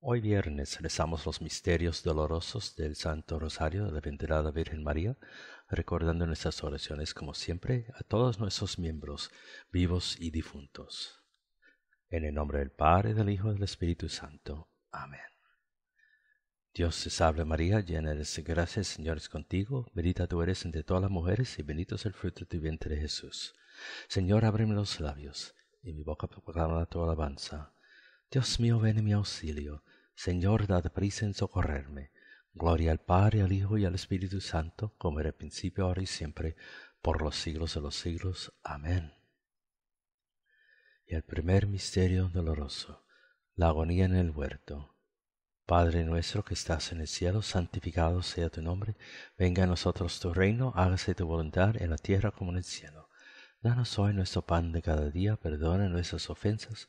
Hoy viernes rezamos los misterios dolorosos del Santo Rosario de la Venerada Virgen María, recordando nuestras oraciones como siempre a todos nuestros miembros, vivos y difuntos. En el nombre del Padre, del Hijo y del Espíritu Santo. Amén. Dios te salve María, llena eres de gracia, Señor es contigo, bendita tú eres entre todas las mujeres y bendito es el fruto de tu vientre Jesús. Señor, ábreme los labios y mi boca proclama tu alabanza. Dios mío, ven en mi auxilio. Señor, dad prisa en socorrerme. Gloria al Padre, al Hijo y al Espíritu Santo, como era el principio, ahora y siempre, por los siglos de los siglos. Amén. Y el primer misterio doloroso, la agonía en el huerto. Padre nuestro que estás en el cielo, santificado sea tu nombre, venga a nosotros tu reino, hágase tu voluntad en la tierra como en el cielo. Danos hoy nuestro pan de cada día, perdona nuestras ofensas,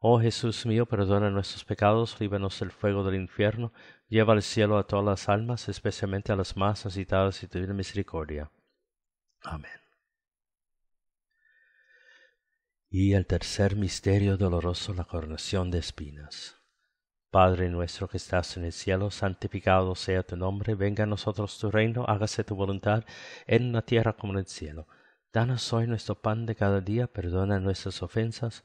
Oh Jesús mío, perdona nuestros pecados, líbranos del fuego del infierno, lleva al cielo a todas las almas, especialmente a las más necesitadas y tu misericordia. Amén. Y el tercer misterio doloroso, la coronación de espinas. Padre nuestro que estás en el cielo, santificado sea tu nombre, venga a nosotros tu reino, hágase tu voluntad en la tierra como en el cielo. Danos hoy nuestro pan de cada día, perdona nuestras ofensas,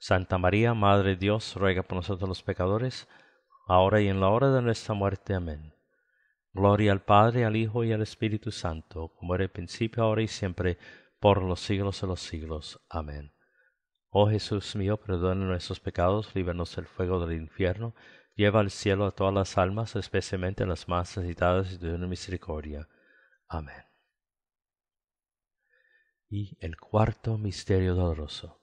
Santa María, Madre de Dios, ruega por nosotros los pecadores, ahora y en la hora de nuestra muerte. Amén. Gloria al Padre, al Hijo y al Espíritu Santo, como era el principio, ahora y siempre, por los siglos de los siglos. Amén. Oh Jesús mío, perdona nuestros pecados, líbranos del fuego del infierno, lleva al cielo a todas las almas, especialmente las más necesitadas y de una misericordia. Amén. Y el cuarto misterio doloroso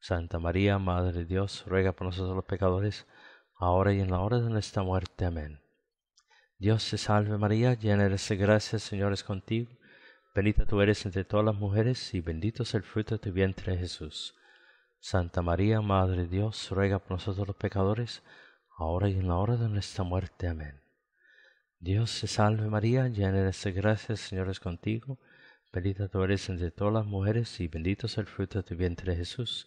Santa María, Madre de Dios, ruega por nosotros los pecadores, ahora y en la hora de nuestra muerte. Amén. Dios te salve María, llena eres de gracia, Señor contigo. Bendita tú eres entre todas las mujeres, y bendito es el fruto de tu vientre Jesús. Santa María, Madre de Dios, ruega por nosotros los pecadores, ahora y en la hora de nuestra muerte. Amén. Dios te salve María, llena eres de gracia, Señor es contigo. Bendita tú eres entre todas las mujeres, y bendito es el fruto de tu vientre Jesús.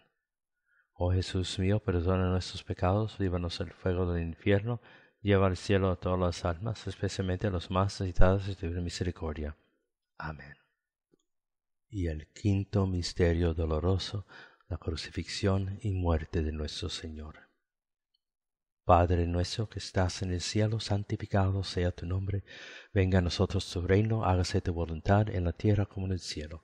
Oh Jesús mío, perdona nuestros pecados, líbanos del fuego del infierno, lleva al cielo a todas las almas, especialmente a los más necesitados de tu misericordia. Amén. Y el quinto misterio doloroso, la crucifixión y muerte de nuestro Señor. Padre nuestro que estás en el cielo, santificado sea tu nombre, venga a nosotros tu reino, hágase tu voluntad en la tierra como en el cielo.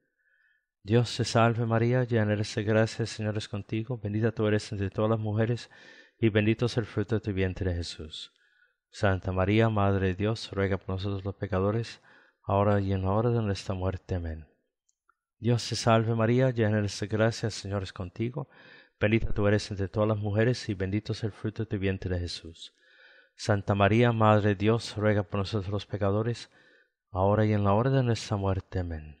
Dios se salve María, llena eres de gracia, el Señor es contigo, bendita tú eres entre todas las mujeres, y bendito es el fruto de tu vientre Jesús. Santa María, Madre de Dios, ruega por nosotros los pecadores, ahora y en la hora de nuestra muerte. Amén. Dios se salve María, llena eres de gracia, el Señor es contigo, bendita tú eres entre todas las mujeres, y bendito es el fruto de tu vientre Jesús. Santa María, Madre de Dios, ruega por nosotros los pecadores, ahora y en la hora de nuestra muerte. Amén.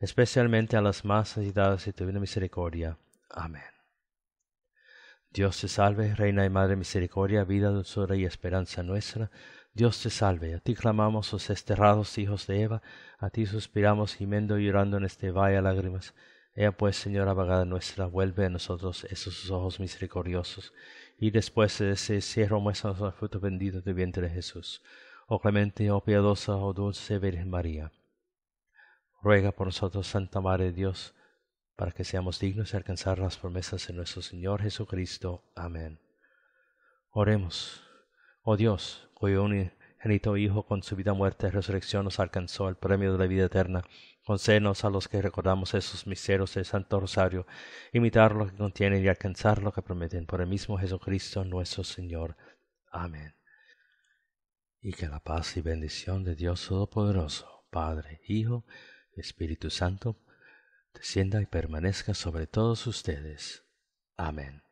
especialmente a las más agitadas de tu misericordia. Amén. Dios te salve, Reina y Madre Misericordia, vida, dulzura y esperanza nuestra. Dios te salve, a ti clamamos los desterrados hijos de Eva, a ti suspiramos gimiendo y llorando en este valle a lágrimas. Ea pues, Señora vagada nuestra, vuelve a nosotros esos ojos misericordiosos, y después de ese cierro muéstranos el fruto bendito tu vientre de Jesús. Oh clemente, oh piadosa, oh dulce Virgen María Ruega por nosotros, Santa Madre de Dios, para que seamos dignos de alcanzar las promesas de nuestro Señor Jesucristo. Amén. Oremos. Oh Dios, cuyo unigénito Hijo con su vida, muerte y resurrección nos alcanzó el premio de la vida eterna, concédenos a los que recordamos esos misterios del Santo Rosario, imitar lo que contienen y alcanzar lo que prometen por el mismo Jesucristo nuestro Señor. Amén. Y que la paz y bendición de Dios Todopoderoso, Padre, Hijo, Espíritu Santo, descienda y permanezca sobre todos ustedes. Amén.